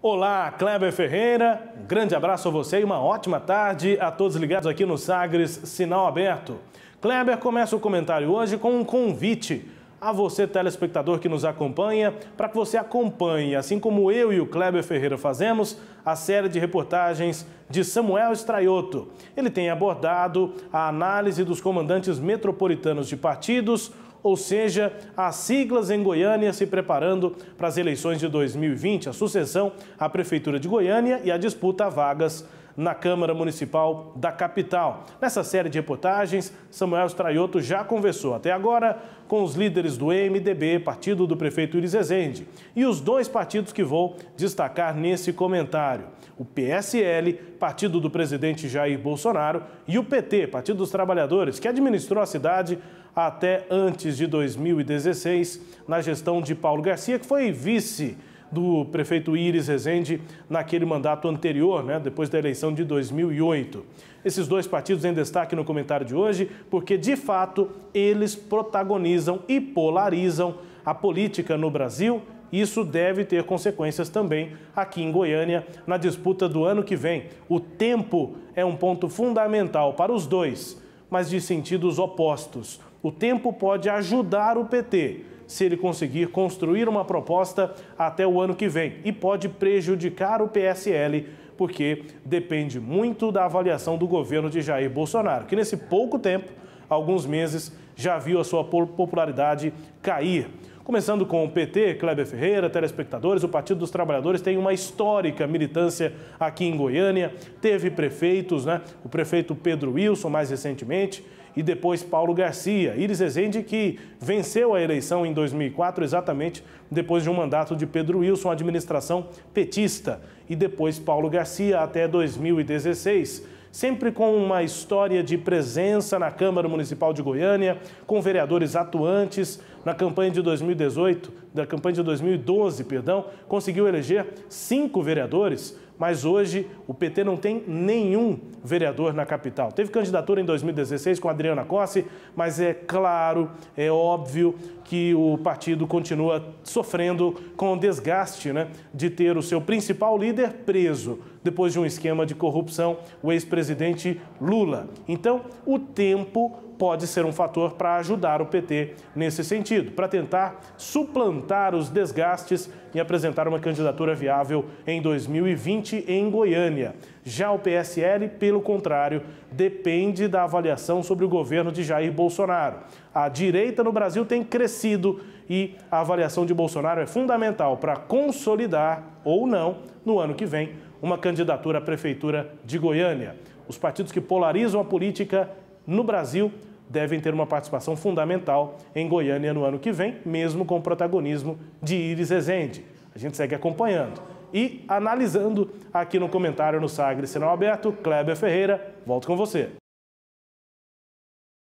Olá, Kleber Ferreira. Um grande abraço a você e uma ótima tarde a todos ligados aqui no Sagres Sinal Aberto. Kleber começa o comentário hoje com um convite a você, telespectador que nos acompanha, para que você acompanhe, assim como eu e o Kleber Ferreira fazemos, a série de reportagens de Samuel Estraioto. Ele tem abordado a análise dos comandantes metropolitanos de partidos, ou seja, as siglas em Goiânia se preparando para as eleições de 2020, a sucessão à Prefeitura de Goiânia e a disputa a vagas na Câmara Municipal da capital. Nessa série de reportagens, Samuel Straioto já conversou até agora com os líderes do MDB, partido do prefeito Iris Ezende, e os dois partidos que vou destacar nesse comentário o PSL, partido do presidente Jair Bolsonaro, e o PT, Partido dos Trabalhadores, que administrou a cidade até antes de 2016, na gestão de Paulo Garcia, que foi vice do prefeito Iris Rezende naquele mandato anterior, né, depois da eleição de 2008. Esses dois partidos em destaque no comentário de hoje, porque de fato eles protagonizam e polarizam a política no Brasil isso deve ter consequências também aqui em Goiânia na disputa do ano que vem. O tempo é um ponto fundamental para os dois, mas de sentidos opostos. O tempo pode ajudar o PT se ele conseguir construir uma proposta até o ano que vem e pode prejudicar o PSL porque depende muito da avaliação do governo de Jair Bolsonaro, que nesse pouco tempo, alguns meses, já viu a sua popularidade cair. Começando com o PT, Kleber Ferreira, telespectadores, o Partido dos Trabalhadores tem uma histórica militância aqui em Goiânia, teve prefeitos, né? O prefeito Pedro Wilson, mais recentemente, e depois Paulo Garcia. Iris Rezende, que venceu a eleição em 2004, exatamente depois de um mandato de Pedro Wilson, administração petista, e depois Paulo Garcia até 2016 sempre com uma história de presença na Câmara Municipal de Goiânia, com vereadores atuantes. Na campanha de 2018, da campanha de 2012, perdão, conseguiu eleger cinco vereadores mas hoje o PT não tem nenhum vereador na capital. Teve candidatura em 2016 com Adriana Cossi, mas é claro, é óbvio que o partido continua sofrendo com o desgaste né, de ter o seu principal líder preso depois de um esquema de corrupção, o ex-presidente Lula. Então, o tempo pode ser um fator para ajudar o PT nesse sentido, para tentar suplantar os desgastes e apresentar uma candidatura viável em 2020 em Goiânia. Já o PSL, pelo contrário, depende da avaliação sobre o governo de Jair Bolsonaro. A direita no Brasil tem crescido e a avaliação de Bolsonaro é fundamental para consolidar ou não, no ano que vem, uma candidatura à prefeitura de Goiânia. Os partidos que polarizam a política no Brasil devem ter uma participação fundamental em Goiânia no ano que vem, mesmo com o protagonismo de Iris Rezende. A gente segue acompanhando e analisando aqui no comentário no Sagre Sinal Aberto. Kleber Ferreira, volto com você.